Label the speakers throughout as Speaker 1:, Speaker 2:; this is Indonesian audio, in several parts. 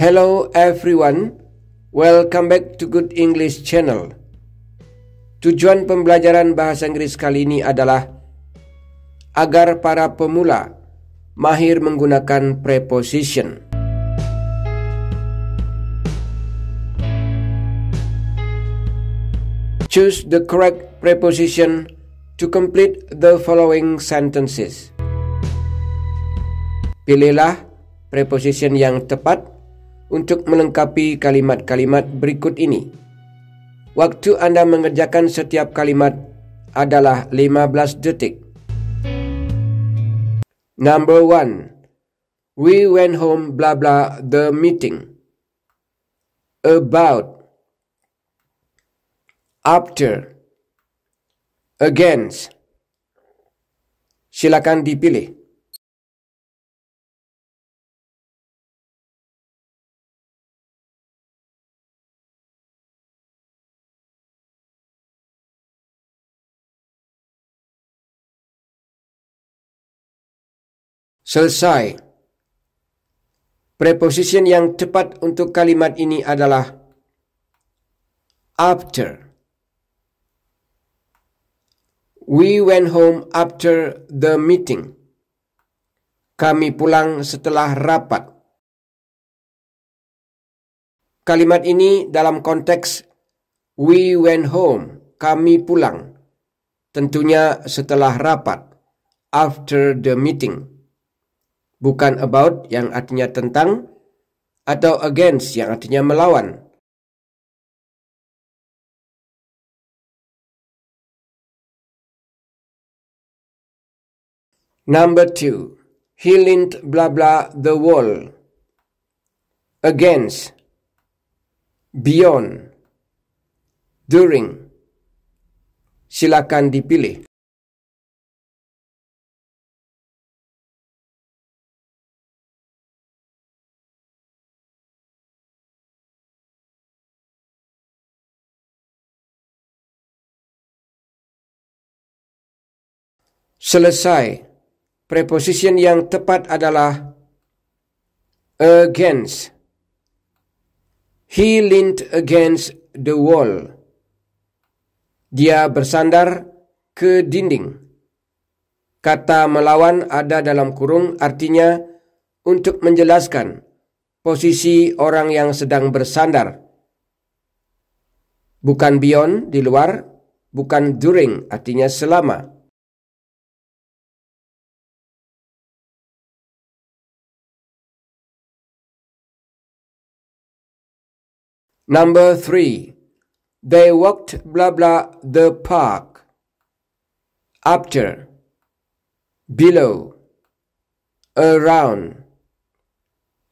Speaker 1: Hello everyone, welcome back to Good English Channel. Tujuan pembelajaran bahasa Inggris kali ini adalah agar para pemula mahir menggunakan preposition. Choose the correct preposition to complete the following sentences. Pilihlah preposition yang tepat untuk melengkapi kalimat-kalimat berikut ini. Waktu Anda mengerjakan setiap kalimat adalah 15 detik. Number 1. We went home blah blah the meeting. About. After. Against.
Speaker 2: Silakan dipilih. selesai.
Speaker 1: Preposition yang tepat untuk kalimat ini adalah after. We went home after the meeting. Kami pulang setelah rapat. Kalimat ini dalam konteks we went home, kami pulang. Tentunya setelah rapat, after the meeting bukan about yang artinya tentang atau against yang artinya melawan. Number two, he leaned blah blah the wall. Against, beyond, during. Silakan dipilih. selesai. Preposition yang tepat adalah against. He leaned against the wall. Dia bersandar ke dinding. Kata melawan ada dalam kurung artinya untuk menjelaskan posisi orang yang sedang bersandar. Bukan beyond, di luar, bukan during, artinya selama
Speaker 2: Number three,
Speaker 1: they walked blah blah the park. After, below, around.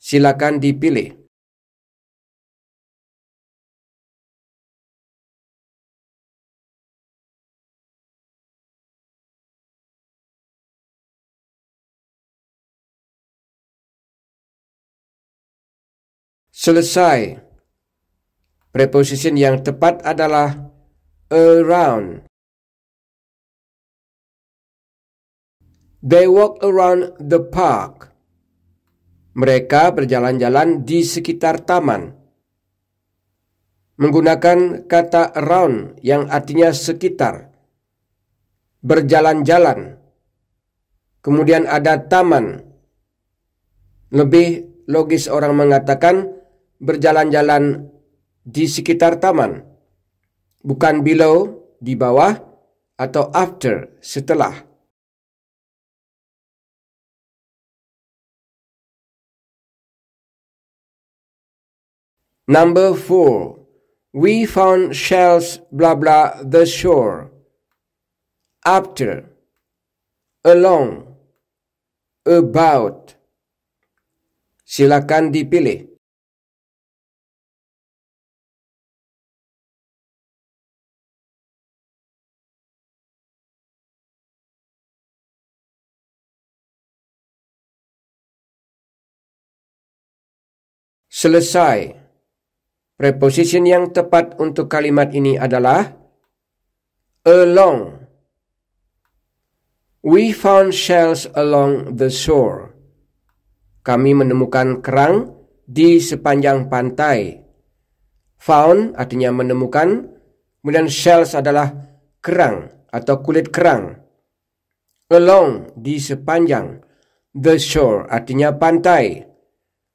Speaker 2: Silakan dipilih. Selesai. Preposition yang
Speaker 3: tepat adalah around.
Speaker 1: They walk around the park. Mereka berjalan-jalan di sekitar taman. Menggunakan kata around yang artinya sekitar. Berjalan-jalan. Kemudian ada taman. Lebih logis orang mengatakan berjalan-jalan di sekitar taman, bukan below di bawah atau after setelah.
Speaker 2: Number four, we
Speaker 1: found shells blah blah the shore. After, along, about.
Speaker 2: Silakan dipilih.
Speaker 1: selesai. Preposition yang tepat untuk kalimat ini adalah along. We found shells along the shore. Kami menemukan kerang di sepanjang pantai. Found artinya menemukan, kemudian shells adalah kerang atau kulit kerang. Along di sepanjang, the shore artinya pantai,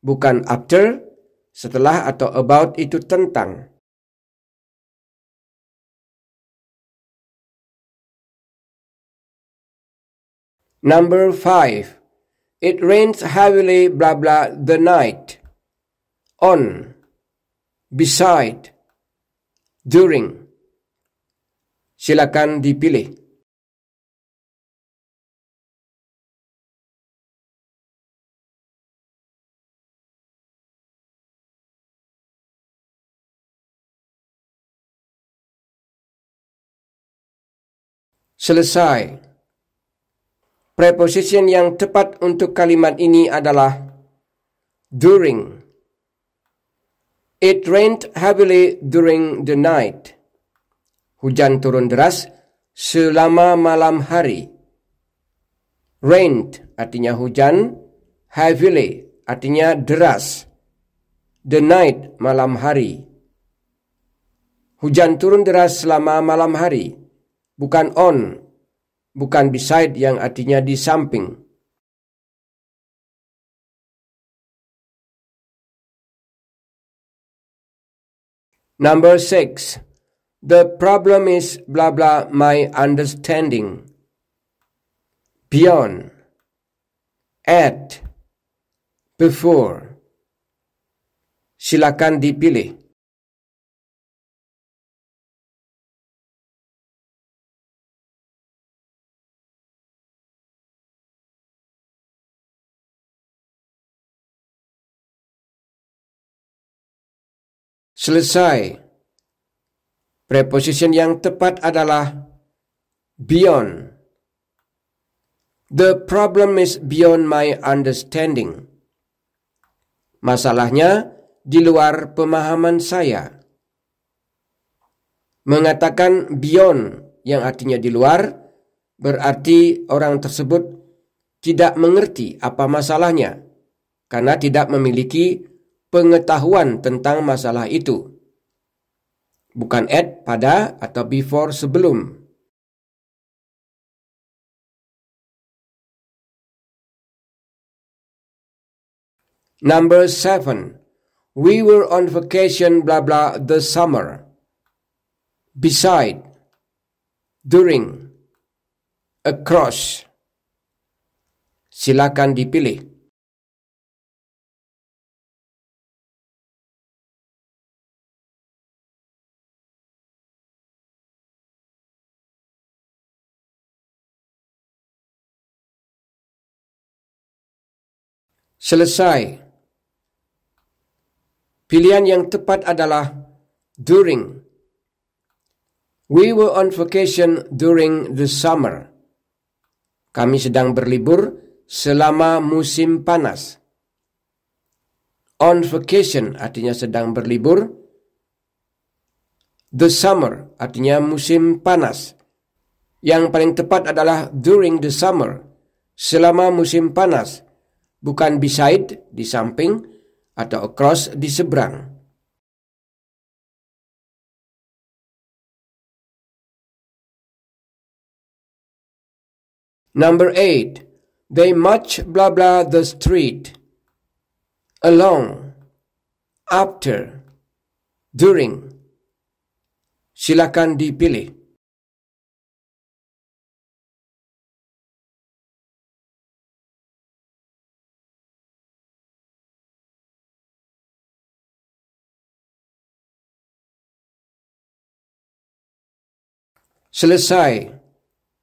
Speaker 1: bukan after setelah atau about itu tentang. Number five. It rains heavily blah blah the night. On. Beside. During. Silakan dipilih.
Speaker 2: selesai.
Speaker 1: Preposition yang tepat untuk kalimat ini adalah during. It rained heavily during the night. Hujan turun deras selama malam hari. Rained artinya hujan, heavily artinya deras. The night malam hari. Hujan turun deras selama malam hari bukan on, bukan beside yang artinya di samping.
Speaker 2: Number six,
Speaker 1: the problem is blah blah my understanding. Beyond, at, before. Silakan dipilih.
Speaker 2: selesai.
Speaker 1: Preposition yang tepat adalah beyond. The problem is beyond my understanding. Masalahnya di luar pemahaman saya. Mengatakan beyond yang artinya di luar berarti orang tersebut tidak mengerti apa masalahnya karena tidak memiliki pengetahuan tentang masalah itu. Bukan at, pada, atau before, sebelum. Number seven, we were on vacation blah blah the summer. Beside, during, across. Silakan dipilih.
Speaker 2: selesai.
Speaker 1: Pilihan yang tepat adalah during. We were on vacation during the summer. Kami sedang berlibur selama musim panas. On vacation artinya sedang berlibur. The summer artinya musim panas. Yang paling tepat adalah during the summer, selama musim panas bukan beside di samping atau across di seberang. Number eight, they much blah blah the street, along, after, during.
Speaker 2: Silakan dipilih.
Speaker 1: selesai.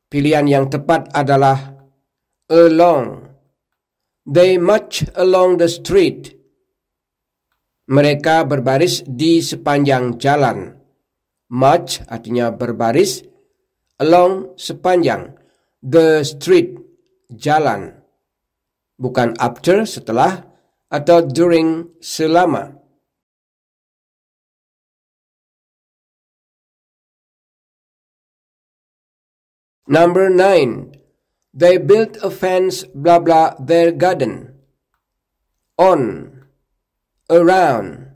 Speaker 1: Pilihan yang tepat adalah along. They march along the street. Mereka berbaris di sepanjang jalan. March artinya berbaris, along sepanjang, the street jalan. Bukan after setelah atau
Speaker 2: during selama. Number 9.
Speaker 1: They built a fence, blah blah, their garden. On, around,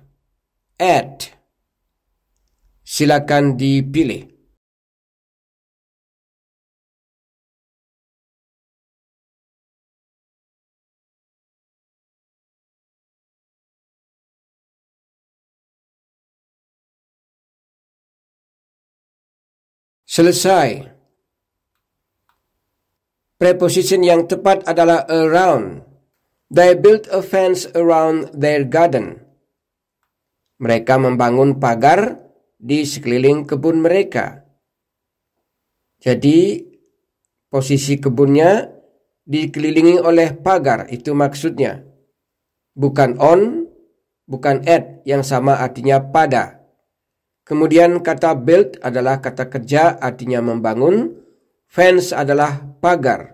Speaker 1: at.
Speaker 2: Silakan dipilih.
Speaker 1: Selesai. Preposition yang tepat adalah around. They built a fence around their garden. Mereka membangun pagar di sekeliling kebun mereka. Jadi, posisi kebunnya dikelilingi oleh pagar, itu maksudnya. Bukan on, bukan at, yang sama artinya pada. Kemudian kata build adalah kata kerja artinya membangun. Fence adalah
Speaker 2: pagar.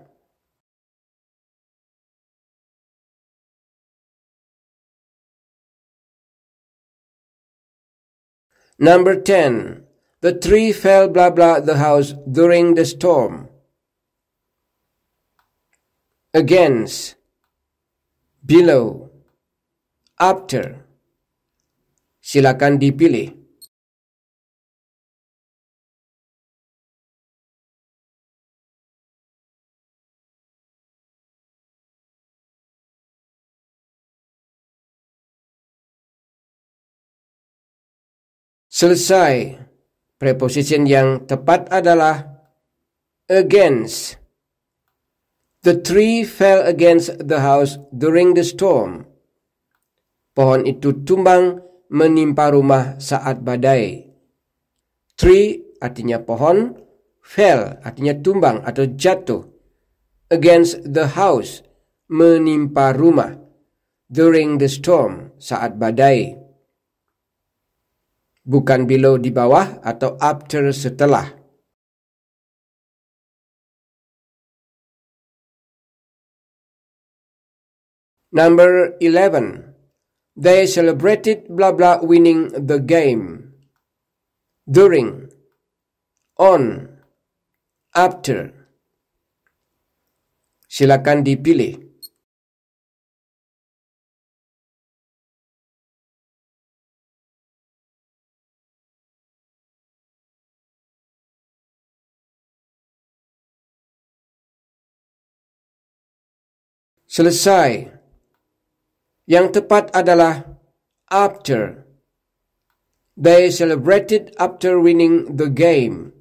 Speaker 2: Number 10.
Speaker 1: The tree fell blah blah the house during the storm. Against. Below. After. Silakan dipilih.
Speaker 2: selesai.
Speaker 1: Preposition yang tepat adalah against. The tree fell against the house during the storm. Pohon itu tumbang menimpa rumah saat badai. Tree artinya pohon, fell artinya tumbang atau jatuh. Against the house menimpa rumah. During the storm saat badai bukan below di bawah
Speaker 2: atau after setelah. Number 11.
Speaker 1: They celebrated blah blah winning the game. During. On. After.
Speaker 2: Silakan dipilih. selesai. Yang
Speaker 1: tepat adalah after. They celebrated after winning the game.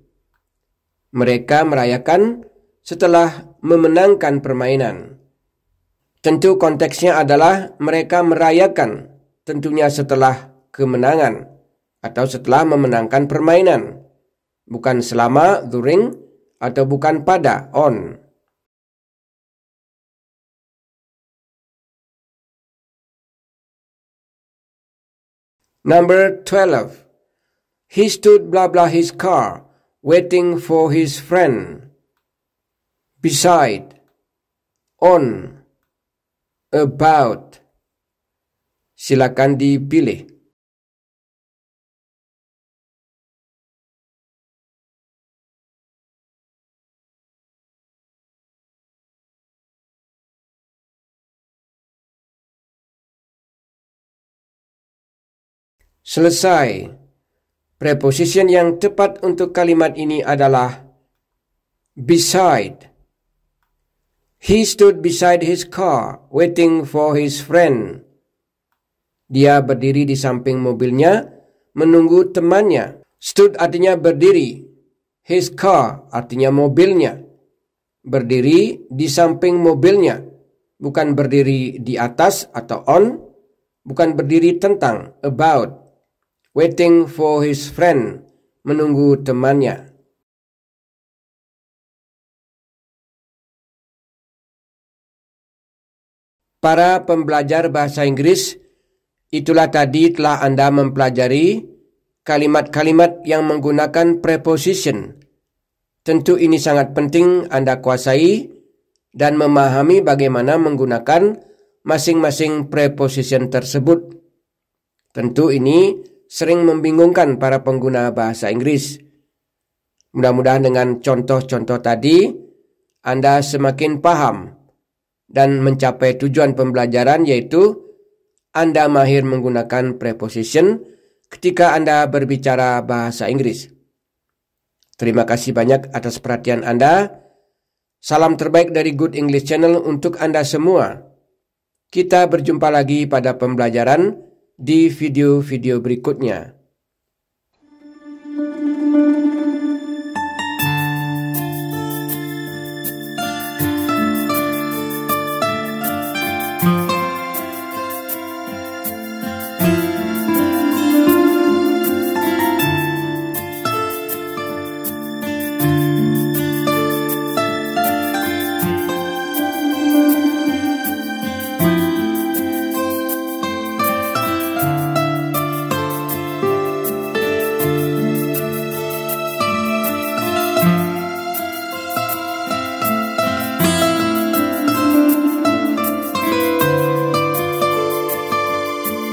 Speaker 1: Mereka merayakan setelah memenangkan permainan. Tentu konteksnya adalah mereka merayakan tentunya setelah kemenangan atau setelah memenangkan permainan. Bukan selama, during, atau bukan pada, on. Number 12. He stood blah blah his car, waiting for his friend. Beside, on, about.
Speaker 2: Silakan dipilih.
Speaker 1: selesai. Preposition yang tepat untuk kalimat ini adalah beside. He stood beside his car waiting for his friend. Dia berdiri di samping mobilnya menunggu temannya. Stood artinya berdiri. His car artinya mobilnya. Berdiri di samping mobilnya. Bukan berdiri di atas atau on. Bukan berdiri tentang, about. Waiting for his friend,
Speaker 2: menunggu temannya.
Speaker 1: Para pembelajar bahasa Inggris, itulah tadi telah Anda mempelajari kalimat-kalimat yang menggunakan preposition. Tentu ini sangat penting Anda kuasai dan memahami bagaimana menggunakan masing-masing preposition tersebut. Tentu ini sering membingungkan para pengguna bahasa Inggris. Mudah-mudahan dengan contoh-contoh tadi, Anda semakin paham dan mencapai tujuan pembelajaran yaitu Anda mahir menggunakan preposition ketika Anda berbicara bahasa Inggris. Terima kasih banyak atas perhatian Anda. Salam terbaik dari Good English Channel untuk Anda semua. Kita berjumpa lagi pada pembelajaran di video-video berikutnya.